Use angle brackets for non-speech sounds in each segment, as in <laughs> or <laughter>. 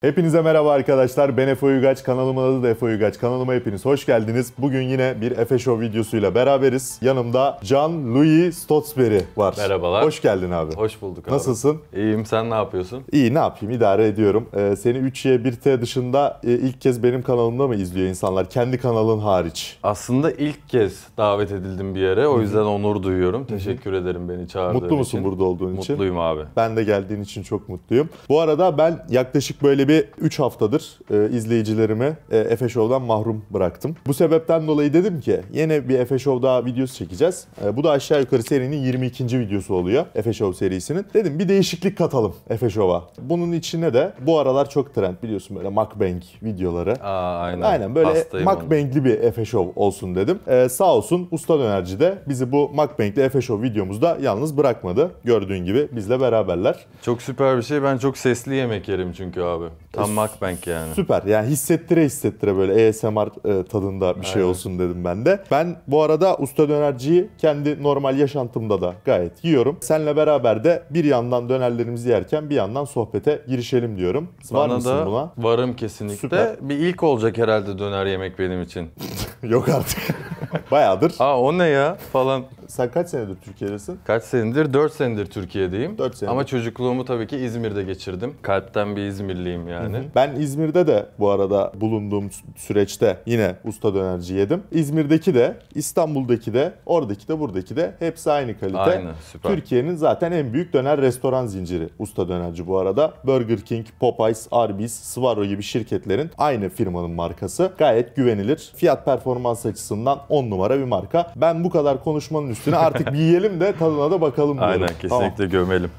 Hepinize merhaba arkadaşlar. Ben Efe Uygaç. Kanalımın adı da Efe Uygaç. Kanalıma hepiniz hoş geldiniz. Bugün yine bir Efe Show videosuyla beraberiz. Yanımda Can louis Stotsberry var. Merhabalar. Hoş geldin abi. Hoş bulduk abi. Nasılsın? İyiyim. Sen ne yapıyorsun? İyi ne yapayım? İdare ediyorum. Ee, seni 3Y 1T dışında e, ilk kez benim kanalımda mı izliyor insanlar? Kendi kanalın hariç. Aslında ilk kez davet edildim bir yere. O yüzden onur duyuyorum. Teşekkür ederim beni çağırdığın için. Mutlu musun burada olduğun için? Mutluyum abi. Ben de geldiğin için çok mutluyum. Bu arada ben yaklaşık böyle Zeynep'i 3 haftadır e, izleyicilerimi e, Efe Show'dan mahrum bıraktım. Bu sebepten dolayı dedim ki yine bir Efe Show daha videosu çekeceğiz. E, bu da aşağı yukarı serinin 22. videosu oluyor Efe Show serisinin. Dedim bir değişiklik katalım Efe Show'a. Bunun içine de bu aralar çok trend biliyorsun böyle mukbang videoları. Aa, aynen. Aynen böyle Hastayım mukbangli bir Efe Show olsun dedim. E, sağ olsun Usta Dönerci de bizi bu mukbangli Efe Show videomuzda yalnız bırakmadı. Gördüğün gibi bizle beraberler. Çok süper bir şey. Ben çok sesli yemek yerim çünkü abi. Tam Macbank yani. Süper. Yani hissettire hissettire böyle ASMR e, tadında bir şey Aynen. şey olsun dedim ben de. Ben bu arada usta dönerciyi kendi normal yaşantımda da gayet yiyorum. Senle beraber de bir yandan dönerlerimizi yerken bir yandan sohbete girişelim diyorum. Bana Var mısın da buna? varım kesinlikle. Süper. Bir ilk olacak herhalde döner yemek benim için. <laughs> Yok artık. <laughs> Bayağıdır. Aa o ne ya falan sen kaç senedir Türkiye'desin? Kaç senedir? 4 senedir Türkiye'deyim. 4 senedir. Ama çocukluğumu tabii ki İzmir'de geçirdim. Kalpten bir İzmirliyim yani. Hı hı. Ben İzmir'de de bu arada bulunduğum süreçte yine usta dönerci yedim. İzmir'deki de, İstanbul'daki de, oradaki de, buradaki de hepsi aynı kalite. Aynı, süper. Türkiye'nin zaten en büyük döner restoran zinciri usta dönerci bu arada. Burger King, Popeyes, Arby's, Swaro gibi şirketlerin aynı firmanın markası. Gayet güvenilir. Fiyat performans açısından 10 numara bir marka. Ben bu kadar konuşmanın üstüne artık bir yiyelim de tadına da bakalım diyorum. Aynen kesinlikle tamam. gömelim.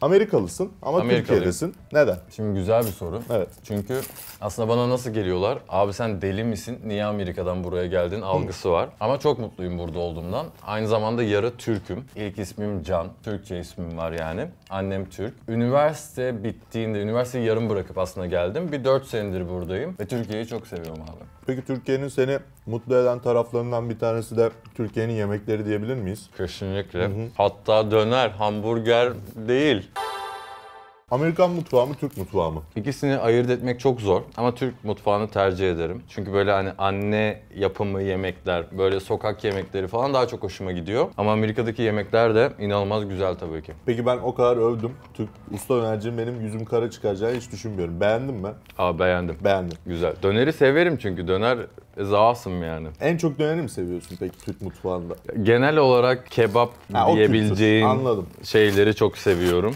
Amerikalısın ama Amerikalıyım. Türkiye'desin. Neden? Şimdi güzel bir soru. Evet. Çünkü aslında bana nasıl geliyorlar? Abi sen deli misin? Niye Amerika'dan buraya geldin? Algısı var. Ama çok mutluyum burada olduğumdan. Aynı zamanda yarı Türk'üm. İlk ismim Can. Türkçe ismim var yani. Annem Türk. Üniversite bittiğinde, üniversiteyi yarım bırakıp aslında geldim. Bir 4 senedir buradayım ve Türkiye'yi çok seviyorum abi. Peki Türkiye'nin seni mutlu eden taraflarından bir tanesi de Türkiye'nin yemekleri diyebilir miyiz? Kesinlikle. Hı hı. Hatta döner, hamburger değil. Amerikan mutfağı mı, Türk mutfağı mı? İkisini ayırt etmek çok zor ama Türk mutfağını tercih ederim. Çünkü böyle hani anne yapımı yemekler, böyle sokak yemekleri falan daha çok hoşuma gidiyor. Ama Amerika'daki yemekler de inanılmaz güzel tabii ki. Peki ben o kadar övdüm. Türk usta önercim benim yüzüm kara çıkaracağını hiç düşünmüyorum. Beğendin mi? Aa beğendim. Beğendim. Güzel. Döneri severim çünkü döner zaasım yani. En çok döneri mi seviyorsun peki Türk mutfağında? Genel olarak kebap ha, diyebileceğin anladım. şeyleri çok seviyorum.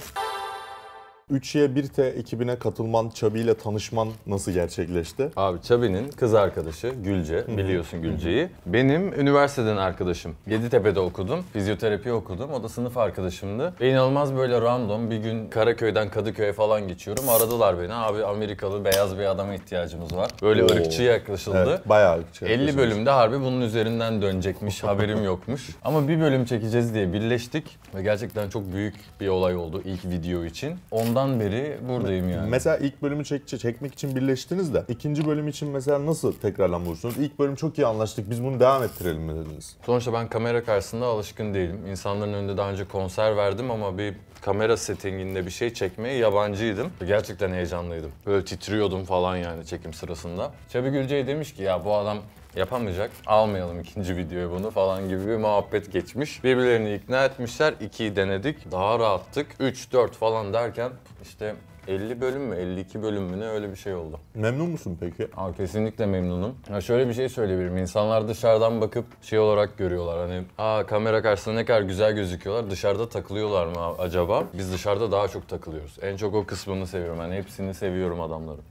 3'ye 1 t ekibine katılman, Çabi ile tanışman nasıl gerçekleşti? Abi Çabi'nin kız arkadaşı Gülce, biliyorsun Gülce'yi. Benim üniversiteden arkadaşım. Yeditepe'de okudum, fizyoterapi okudum. O da sınıf arkadaşımdı. Ve inanılmaz böyle random bir gün Karaköy'den Kadıköy'e falan geçiyorum. Aradılar beni. Abi Amerikalı beyaz bir adama ihtiyacımız var. Böyle Oo. ırkçı yaklaşıldı. Evet, bayağı ırkçı 50 bölümde harbi bunun üzerinden dönecekmiş. haberim yokmuş. <laughs> Ama bir bölüm çekeceğiz diye birleştik. Ve gerçekten çok büyük bir olay oldu ilk video için. Ondan yıldan beri buradayım yani. Mesela ilk bölümü çek çekmek için birleştiniz de ikinci bölüm için mesela nasıl tekrardan buluştunuz? İlk bölüm çok iyi anlaştık biz bunu devam ettirelim mi dediniz? Sonuçta ben kamera karşısında alışkın değilim. İnsanların önünde daha önce konser verdim ama bir kamera settinginde bir şey çekmeye yabancıydım. Gerçekten heyecanlıydım. Böyle titriyordum falan yani çekim sırasında. Çabi Gülce'ye demiş ki ya bu adam yapamayacak. Almayalım ikinci videoya bunu falan gibi bir muhabbet geçmiş. Birbirlerini ikna etmişler. 2'yi denedik. Daha rahattık. 3, 4 falan derken işte 50 bölüm mü 52 bölüm mü ne öyle bir şey oldu. Memnun musun peki? Aa, kesinlikle memnunum. Ya şöyle bir şey söyleyebilirim. İnsanlar dışarıdan bakıp şey olarak görüyorlar. Hani Aa, kamera karşısında ne kadar güzel gözüküyorlar. Dışarıda takılıyorlar mı acaba? Biz dışarıda daha çok takılıyoruz. En çok o kısmını seviyorum. Yani hepsini seviyorum adamların.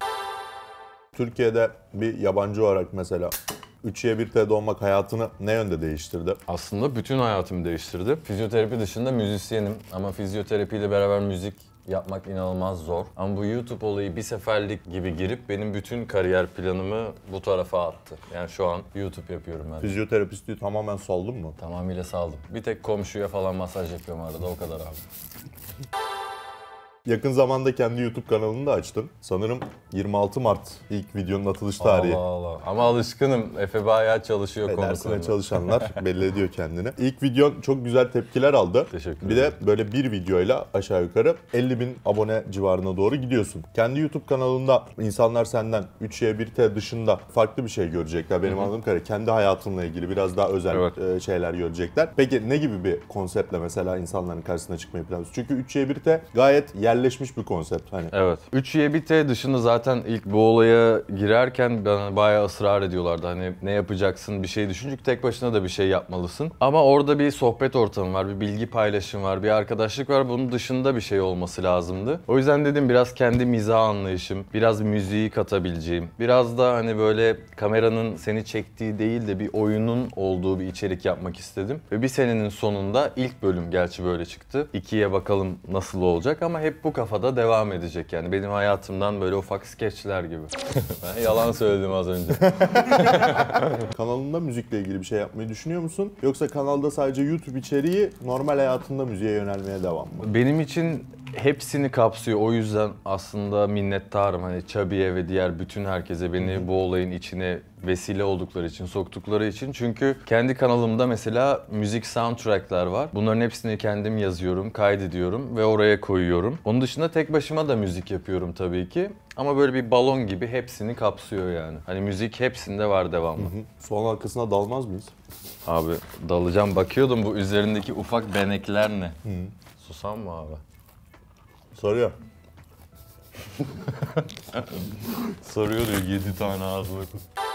Türkiye'de bir yabancı olarak mesela 3'ye 1 TED olmak hayatını ne yönde değiştirdi? Aslında bütün hayatımı değiştirdi. Fizyoterapi dışında müzisyenim ama fizyoterapiyle beraber müzik yapmak inanılmaz zor. Ama bu YouTube olayı bir seferlik gibi girip benim bütün kariyer planımı bu tarafa attı. Yani şu an YouTube yapıyorum ben. Fizyoterapistliği tamamen saldın mı? Tamamıyla saldım. Bir tek komşuya falan masaj yapıyorum arada o kadar abi. Yakın zamanda kendi YouTube kanalını da açtın. Sanırım 26 Mart ilk videonun atılış tarihi. Allah Allah. Ama alışkınım. Efe bayağı çalışıyor konu Dersine çalışanlar <laughs> belli ediyor kendini. İlk videon çok güzel tepkiler aldı. Teşekkür ederim. Bir de böyle bir videoyla aşağı yukarı 50 bin abone civarına doğru gidiyorsun. Kendi YouTube kanalında insanlar senden 3'ye 1T dışında farklı bir şey görecekler. Benim Hı -hı. anladığım kadarıyla kendi hayatımla ilgili biraz daha özel evet. E, şeyler görecekler. Peki ne gibi bir konseptle mesela insanların karşısına çıkmayı planlıyorsun? Çünkü 3'ye 1T gayet yerli yerleşmiş bir konsept. Hani. Evet. 3 YBT dışında zaten ilk bu olaya girerken bana bayağı ısrar ediyorlardı. Hani ne yapacaksın bir şey düşün çünkü tek başına da bir şey yapmalısın. Ama orada bir sohbet ortamı var, bir bilgi paylaşım var, bir arkadaşlık var. Bunun dışında bir şey olması lazımdı. O yüzden dedim biraz kendi mizah anlayışım, biraz müziği katabileceğim, biraz da hani böyle kameranın seni çektiği değil de bir oyunun olduğu bir içerik yapmak istedim. Ve bir senenin sonunda ilk bölüm gerçi böyle çıktı. İkiye bakalım nasıl olacak ama hep bu bu kafada devam edecek yani. Benim hayatımdan böyle ufak skeçler gibi. <laughs> ben yalan söyledim az önce. <laughs> Kanalında müzikle ilgili bir şey yapmayı düşünüyor musun? Yoksa kanalda sadece YouTube içeriği normal hayatında müziğe yönelmeye devam mı? Benim için hepsini kapsıyor. O yüzden aslında minnettarım hani Çabi'ye ve diğer bütün herkese beni bu olayın içine vesile oldukları için, soktukları için. Çünkü kendi kanalımda mesela müzik soundtracklar var. Bunların hepsini kendim yazıyorum, kaydediyorum ve oraya koyuyorum. Onun dışında tek başıma da müzik yapıyorum tabii ki. Ama böyle bir balon gibi hepsini kapsıyor yani. Hani müzik hepsinde var devamlı. Hı Soğan arkasına dalmaz mıyız? Abi dalacağım. Bakıyordum bu üzerindeki ufak benekler ne. Susam mı abi? Soruyor. <laughs> Soruyor diyor 7 tane ağzına koy.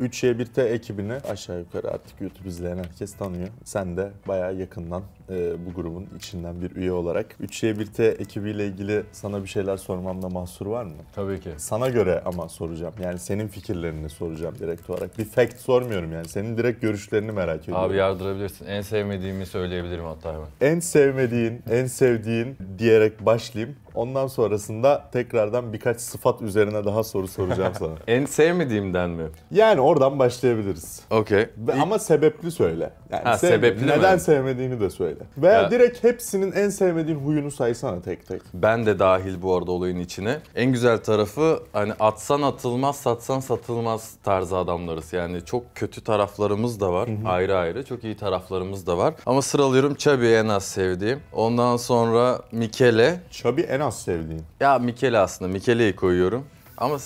3Y1T ekibini aşağı yukarı artık YouTube izleyen herkes tanıyor. Sen de bayağı yakından e, bu grubun içinden bir üye olarak. 3Y1T ekibiyle ilgili sana bir şeyler sormamda mahsur var mı? Tabii ki. Sana göre ama soracağım. Yani senin fikirlerini soracağım direkt olarak. Bir fact sormuyorum yani. Senin direkt görüşlerini merak ediyorum. Abi yardırabilirsin. En sevmediğimi söyleyebilirim hatta hemen. En sevmediğin, en sevdiğin diyerek başlayayım. Ondan sonrasında tekrardan birkaç sıfat üzerine daha soru soracağım sana. <laughs> en sevmediğimden mi? Yani oradan başlayabiliriz. Okey. Ama sebepli söyle. Yani ha, sebepli Neden mi? sevmediğini de söyle. Veya ya. direkt hepsinin en sevmediğin huyunu saysana tek tek. Ben de dahil bu arada olayın içine. En güzel tarafı hani atsan atılmaz, satsan satılmaz tarzı adamlarız. Yani çok kötü taraflarımız da var. Hı hı. Ayrı ayrı. Çok iyi taraflarımız da var. Ama sıralıyorum Chubby'i en az sevdiğim. Ondan sonra Mikele. Chubby en az sevdiğim. Ya Mikele aslında. Mikele'yi koyuyorum. Ama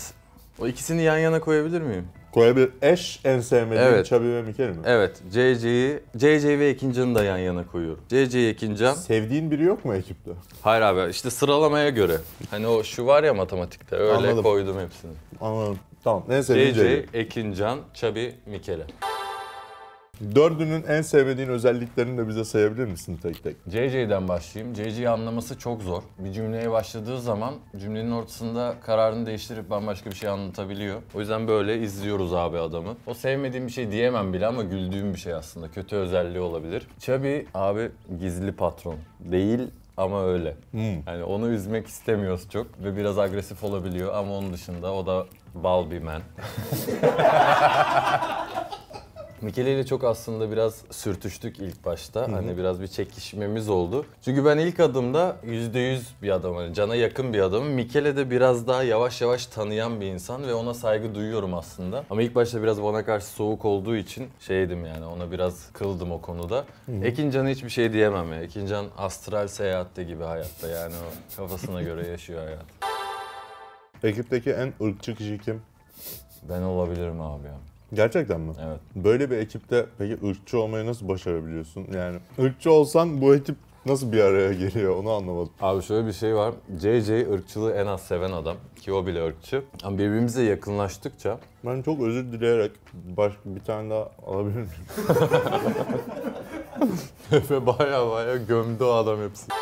o ikisini yan yana koyabilir miyim? Koyabilir. Eş en sevmediğim evet. Chubby ve Mikel mi? Evet. CC'yi, CC ve Ekincan'ı da yan yana koyuyorum. CC Ekincan. Sevdiğin biri yok mu ekipte? Hayır abi işte sıralamaya göre. Hani o şu var ya matematikte öyle Anladım. koydum hepsini. Anladım. Tamam. En sevdiğin CC, Ekincan, Chubby, Mikele. Dördünün en sevmediğin özelliklerini de bize sayabilir misin tek tek? CC'den başlayayım. CC'yi anlaması çok zor. Bir cümleye başladığı zaman cümlenin ortasında kararını değiştirip bambaşka bir şey anlatabiliyor. O yüzden böyle izliyoruz abi adamı. O sevmediğim bir şey diyemem bile ama güldüğüm bir şey aslında. Kötü özelliği olabilir. Chubby abi gizli patron. Değil ama öyle. Hmm. Yani onu üzmek istemiyoruz çok ve biraz agresif olabiliyor ama onun dışında o da bal bir man. <laughs> Mikele ile çok aslında biraz sürtüştük ilk başta. Hı-hı. Hani biraz bir çekişmemiz oldu. Çünkü ben ilk adımda %100 bir adam, yani cana yakın bir adamım. Mikele de biraz daha yavaş yavaş tanıyan bir insan ve ona saygı duyuyorum aslında. Ama ilk başta biraz bana karşı soğuk olduğu için şeydim yani ona biraz kıldım o konuda. Hı-hı. Ekincan'a hiçbir şey diyemem ya. Ekincan astral seyahatte gibi hayatta yani o kafasına göre yaşıyor hayat. Ekipteki en ırkçı kişi kim? Ben olabilirim abi ya. Gerçekten mi? Evet. Böyle bir ekipte peki ırkçı olmayı nasıl başarabiliyorsun? Yani ırkçı olsan bu ekip nasıl bir araya geliyor onu anlamadım. Abi şöyle bir şey var. JJ ırkçılığı en az seven adam ki o bile ırkçı. Ama birbirimize yakınlaştıkça ben çok özür dileyerek baş bir tane daha alabilir miyim? Efe <laughs> baya baya gömdü o adam hepsini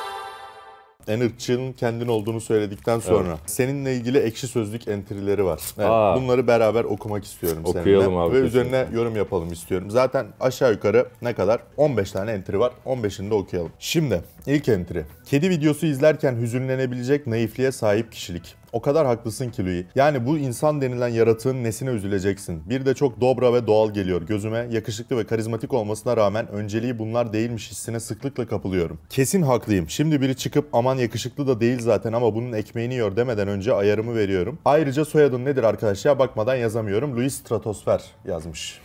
en ırkçının kendin olduğunu söyledikten sonra evet. seninle ilgili ekşi sözlük entrileri var. Evet, bunları beraber okumak istiyorum Okuyalım seninle. Abi, Ve kesinlikle. üzerine yorum yapalım istiyorum. Zaten aşağı yukarı ne kadar? 15 tane entri var. 15'ini de okuyalım. Şimdi ilk entri. Kedi videosu izlerken hüzünlenebilecek naifliğe sahip kişilik. O kadar haklısın ki Louis. Yani bu insan denilen yaratığın nesine üzüleceksin. Bir de çok dobra ve doğal geliyor gözüme. Yakışıklı ve karizmatik olmasına rağmen önceliği bunlar değilmiş hissine sıklıkla kapılıyorum. Kesin haklıyım. Şimdi biri çıkıp aman yakışıklı da değil zaten ama bunun ekmeğini yiyor demeden önce ayarımı veriyorum. Ayrıca soyadın nedir arkadaşlar bakmadan yazamıyorum. Louis Stratosfer yazmış.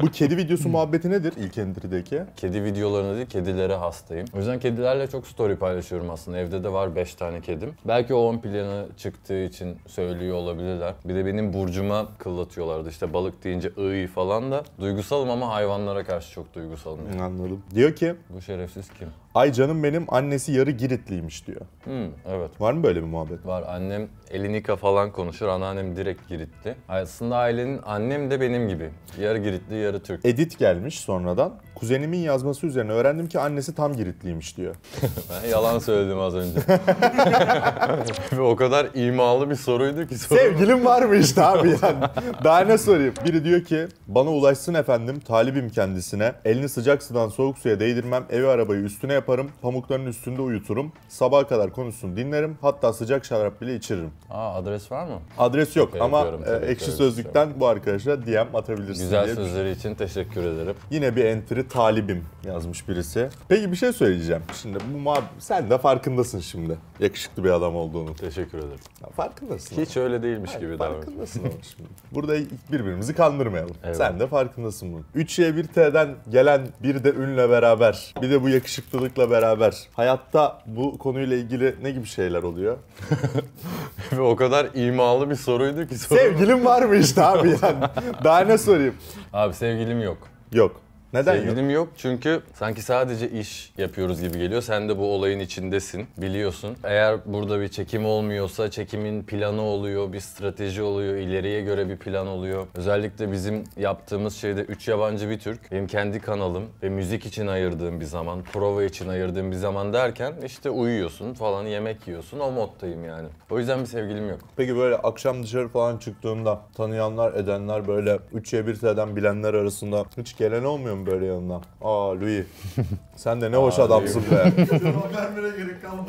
Bu kedi videosu hmm. muhabbeti nedir ilk endirideki? Kedi videolarına değil, kedilere hastayım. O yüzden kedilerle çok story paylaşıyorum aslında. Evde de var 5 tane kedim. Belki o ön plana çıktığı için söylüyor olabilirler. Bir de benim burcuma kıllatıyorlardı. İşte balık deyince ıı falan da. Duygusalım ama hayvanlara karşı çok duygusalım. Yani. Anladım. Diyor ki... Bu şerefsiz kim? Ay canım benim annesi yarı Giritliymiş diyor. Hmm, evet. Var mı böyle bir muhabbet? Var. Annem Elinika falan konuşur. Anneannem direkt Giritli. Aslında ailenin annem de benim gibi. Yarı Giritli, yarı Türk. Edit gelmiş sonradan. Kuzenimin yazması üzerine öğrendim ki annesi tam Giritliymiş diyor. <laughs> ben yalan söyledim az önce. <laughs> o kadar imalı bir soruydu ki soru. Sevgilim var mı işte abi yani. Daha ne sorayım? Biri diyor ki bana ulaşsın efendim talibim kendisine. Elini sıcak sudan soğuk suya değdirmem. Evi arabayı üstüne yaparım, pamukların üstünde uyuturum. Sabaha kadar konuşsun dinlerim, hatta sıcak şarap bile içiririm. Aa adres var mı? Adres yok okay, ama e, ekşi sözlükten bu arkadaşa DM atabilirsiniz. Güzel diye. sözleri için teşekkür ederim. Yine bir entry talibim yazmış birisi. Peki bir şey söyleyeceğim. Şimdi bu muhab sen de farkındasın şimdi. Yakışıklı bir adam olduğunu. Teşekkür ederim. Ya, farkındasın. Hiç ama. öyle değilmiş Hayır, gibi davranıyor. Farkındasın ama şimdi. Burada birbirimizi kandırmayalım. Evet. Sen de farkındasın bunun. 3'ye 1T'den gelen bir de ünle beraber bir de bu yakışıklılık tanıkla beraber hayatta bu konuyla ilgili ne gibi şeyler oluyor? <laughs> Ve o kadar imalı bir soruydu ki soru. Sevgilim var mı işte abi yani? Daha ne sorayım? Abi sevgilim yok. Yok. Neden Sevgilim yok? yok çünkü sanki sadece iş yapıyoruz gibi geliyor. Sen de bu olayın içindesin, biliyorsun. Eğer burada bir çekim olmuyorsa çekimin planı oluyor, bir strateji oluyor, ileriye göre bir plan oluyor. Özellikle bizim yaptığımız şeyde 3 yabancı bir Türk. Benim kendi kanalım ve müzik için ayırdığım bir zaman, prova için ayırdığım bir zaman derken işte uyuyorsun falan, yemek yiyorsun. O moddayım yani. O yüzden bir sevgilim yok. Peki böyle akşam dışarı falan çıktığımda tanıyanlar, edenler böyle 3'ye 1 eden bilenler arasında hiç gelen olmuyor mu? geçiyorum böyle yanından. Aa Louis <laughs> sen de ne hoş adamsın be. Vermene <laughs> gerek kalmadı.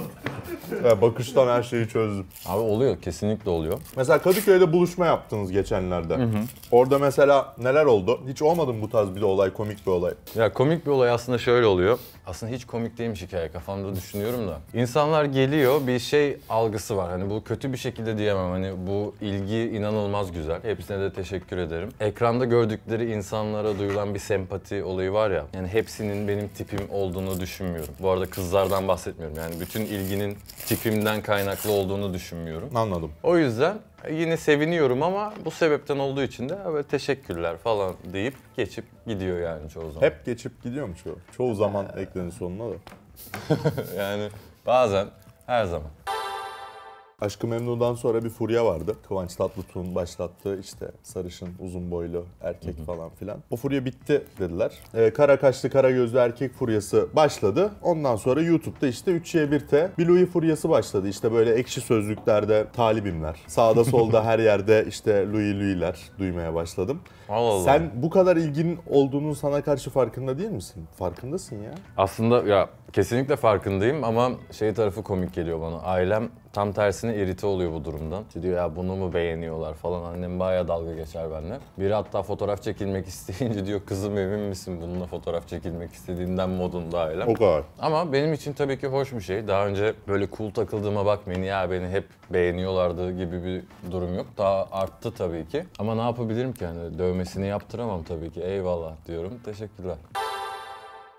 <laughs> bakıştan her şeyi çözdüm. Abi oluyor kesinlikle oluyor. Mesela Kadıköy'de buluşma yaptınız geçenlerde. Hı hı. Orada mesela neler oldu? Hiç olmadı mı bu tarz bir olay, komik bir olay? Ya komik bir olay aslında şöyle oluyor. Aslında hiç komik değilmiş hikaye kafamda düşünüyorum da. İnsanlar geliyor bir şey algısı var. Hani bu kötü bir şekilde diyemem. Hani bu ilgi inanılmaz güzel. Hepsine de teşekkür ederim. Ekranda gördükleri insanlara duyulan bir sempati, şey olayı var ya. Yani hepsinin benim tipim olduğunu düşünmüyorum. Bu arada kızlardan bahsetmiyorum. Yani bütün ilginin tipimden kaynaklı olduğunu düşünmüyorum. Anladım. O yüzden yine seviniyorum ama bu sebepten olduğu için de böyle teşekkürler falan deyip geçip gidiyor yani çoğu zaman. Hep geçip gidiyor mu çoğu? Çoğu zaman eklenin sonuna da. <laughs> yani bazen her zaman. Aşkı Memnu'dan sonra bir furya vardı. Kıvanç Tatlıtuğ'un başlattığı işte sarışın, uzun boylu, erkek hı hı. falan filan. O furya bitti dediler. Ee, kara kaşlı, kara gözlü erkek furyası başladı. Ondan sonra YouTube'da işte 3'ye 1T bir Louis furyası başladı. İşte böyle ekşi sözlüklerde talibimler. Sağda solda her yerde işte Louis Louis'ler duymaya başladım. Allah Allah. Sen bu kadar ilginin olduğunun sana karşı farkında değil misin? Farkındasın ya. Aslında ya kesinlikle farkındayım ama şey tarafı komik geliyor bana. Ailem Tam tersine irite oluyor bu durumdan. İşte diyor ya bunu mu beğeniyorlar falan. Annem bayağı dalga geçer benimle. Biri hatta fotoğraf çekilmek <laughs> isteyince diyor kızım emin misin bununla fotoğraf çekilmek istediğinden modunda ailem. O kadar. Ama benim için tabii ki hoş bir şey. Daha önce böyle cool takıldığıma bakmayın ya beni hep beğeniyorlardı gibi bir durum yok. Daha arttı tabii ki. Ama ne yapabilirim ki yani dövmesini yaptıramam tabii ki. Eyvallah diyorum. Teşekkürler.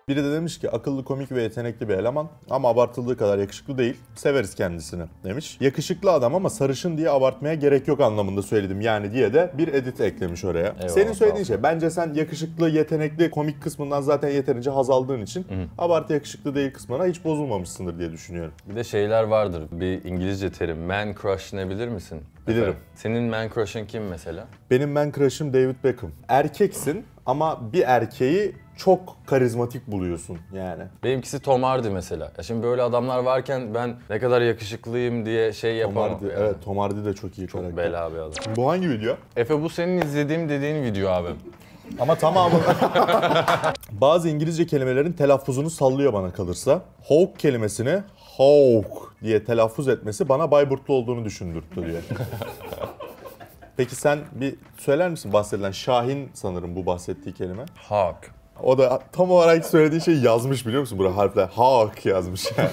Biri de demiş ki akıllı, komik ve yetenekli bir eleman ama abartıldığı kadar yakışıklı değil. Severiz kendisini demiş. Yakışıklı adam ama sarışın diye abartmaya gerek yok anlamında söyledim yani diye de bir edit eklemiş oraya. Eyvallah, Senin söylediğin şey bence sen yakışıklı, yetenekli, komik kısmından zaten yeterince haz aldığın için Hı. abartı yakışıklı değil kısmına hiç bozulmamışsındır diye düşünüyorum. Bir de şeyler vardır. Bir İngilizce terim. Man crush ne bilir misin? Bilirim. Efendim? Senin man crush'ın kim mesela? Benim man crush'ım David Beckham. Erkeksin ama bir erkeği çok karizmatik buluyorsun yani. Benimkisi Tom Hardy mesela. Ya şimdi böyle adamlar varken ben ne kadar yakışıklıyım diye şey Tom Hardy, yani. Evet Tom Hardy de çok iyi çok karakter. bela bir adam. Bu hangi video? Efe bu senin izlediğim dediğin video abi. Ama tamamı. <laughs> Bazı İngilizce kelimelerin telaffuzunu sallıyor bana kalırsa. Hawk kelimesini hawk diye telaffuz etmesi bana Bayburtlu olduğunu düşündürttü diye. <laughs> Peki sen bir söyler misin bahsedilen Şahin sanırım bu bahsettiği kelime? Hawk. O da tam olarak söylediği şeyi yazmış biliyor musun? burada harfler hak yazmış yani.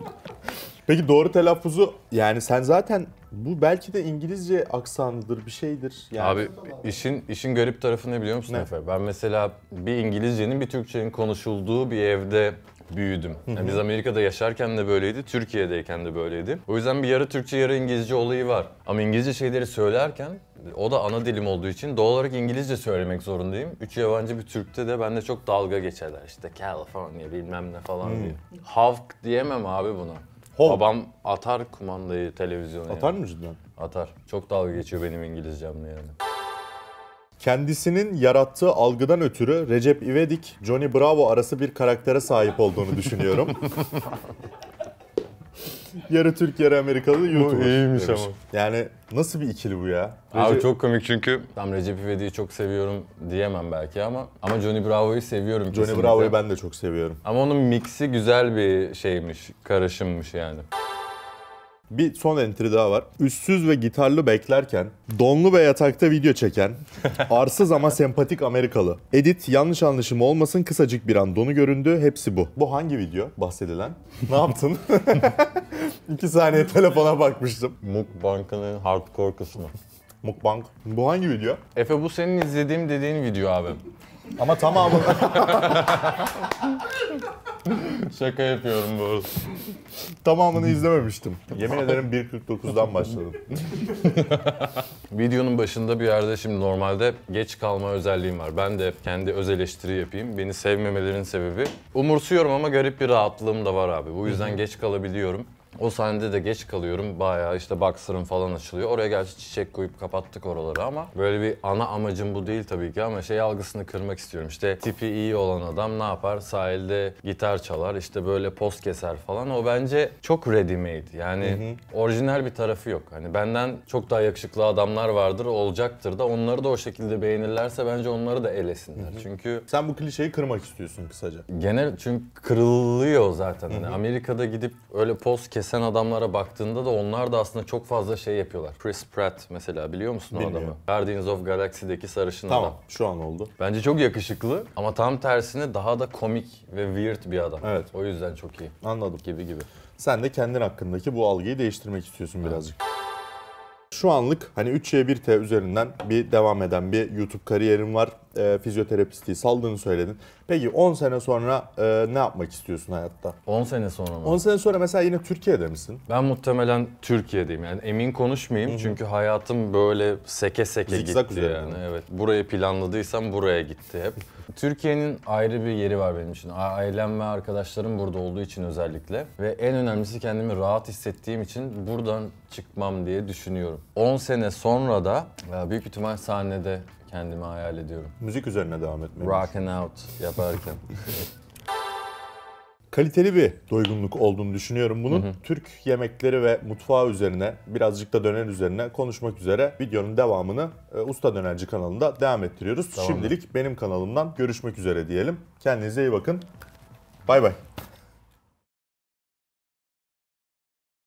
<laughs> Peki doğru telaffuzu yani sen zaten bu belki de İngilizce aksanıdır bir şeydir. Yani Abi işin işin garip tarafı ne biliyor musun ne? Efe? Ben mesela bir İngilizcenin bir Türkçenin konuşulduğu bir evde büyüdüm. Yani biz Amerika'da yaşarken de böyleydi, Türkiye'deyken de böyleydi. O yüzden bir yarı Türkçe yarı İngilizce olayı var. Ama İngilizce şeyleri söylerken o da ana dilim olduğu için doğal olarak İngilizce söylemek zorundayım. Üç yabancı bir Türk'te de bende çok dalga geçerler. İşte California bilmem ne falan hmm. diye. Havk diyemem abi buna. Home. Babam atar kumandayı televizyona. Atar mı cidden? Atar. Çok dalga geçiyor benim İngilizcemle yani. Kendisinin yarattığı algıdan ötürü Recep İvedik, Johnny Bravo arası bir karaktere sahip olduğunu düşünüyorum. <laughs> <laughs> yarı Türk yarı Amerikalı YouTuber. Bu iyiymiş demiş. ama. Yani nasıl bir ikili bu ya? Recep... çok komik çünkü tam Recep İvedik'i çok seviyorum diyemem belki ama ama Johnny Bravo'yu seviyorum Johnny kesinlikle. Bravo'yu ben de çok seviyorum. Ama onun mixi güzel bir şeymiş, karışımmış yani. Bir son entry daha var. Üstsüz ve gitarlı beklerken, donlu ve yatakta video çeken, <laughs> arsız ama sempatik Amerikalı. Edit yanlış anlaşım olmasın kısacık bir an donu göründü. Hepsi bu. Bu hangi video bahsedilen? ne yaptın? <laughs> İki saniye telefona bakmıştım. Mukbang'ın hardcore kısmı. Mukbang. Bu hangi video? Efe bu senin izlediğim dediğin video abi. Ama tamamı... <laughs> Şaka yapıyorum bu Tamamını izlememiştim. Yemin ederim 1.49'dan başladım. <laughs> Videonun başında bir yerde şimdi normalde geç kalma özelliğim var. Ben de kendi öz eleştiri yapayım. Beni sevmemelerin sebebi. Umursuyorum ama garip bir rahatlığım da var abi. Bu yüzden geç kalabiliyorum. O sahnede de geç kalıyorum. Bayağı işte baksırım falan açılıyor. Oraya gerçi çiçek koyup kapattık oraları ama böyle bir ana amacım bu değil tabii ki ama şey algısını kırmak istiyorum. İşte tipi iyi olan adam ne yapar? Sahilde gitar çalar, işte böyle post keser falan. O bence çok ready made. Yani hı hı. orijinal bir tarafı yok. Hani benden çok daha yakışıklı adamlar vardır, olacaktır da onları da o şekilde beğenirlerse bence onları da elesinler. Hı hı. Çünkü sen bu klişeyi kırmak istiyorsun kısaca. Genel çünkü kırılıyor zaten. Hani hı hı. Yani Amerika'da gidip öyle post kesen adamlara baktığında da onlar da aslında çok fazla şey yapıyorlar. Chris Pratt mesela biliyor musun Bilmiyorum. o adamı? Guardians of Galaxy'deki sarışın tamam, adam. Tamam şu an oldu. Bence çok yakışıklı ama tam tersine daha da komik ve weird bir adam. Evet. O yüzden çok iyi. Anladım. Gibi gibi. Sen de kendin hakkındaki bu algıyı değiştirmek istiyorsun evet. birazcık. Şu anlık hani 3Y1T üzerinden bir devam eden bir YouTube kariyerim var e, fizyoterapistliği saldığını söyledin. Peki 10 sene sonra e, ne yapmak istiyorsun hayatta? 10 sene sonra mı? 10 sene sonra mesela yine Türkiye'de misin? Ben muhtemelen Türkiye'deyim. Yani emin konuşmayayım Hı-hı. çünkü hayatım böyle seke seke Zikzak gitti üzerinde. yani. Evet. Burayı planladıysam buraya gitti hep. <laughs> Türkiye'nin ayrı bir yeri var benim için. Ailem ve arkadaşlarım burada olduğu için özellikle ve en önemlisi kendimi rahat hissettiğim için buradan çıkmam diye düşünüyorum. 10 sene sonra da e, büyük ihtimal sahnede kendimi hayal ediyorum. Müzik üzerine devam etmeli. Rockin' out yaparken. <laughs> Kaliteli bir doygunluk olduğunu düşünüyorum. Bunun hı hı. Türk yemekleri ve mutfağı üzerine, birazcık da döner üzerine konuşmak üzere videonun devamını e, Usta Dönerci kanalında devam ettiriyoruz. Tamam. Şimdilik benim kanalımdan görüşmek üzere diyelim. Kendinize iyi bakın. Bay bay.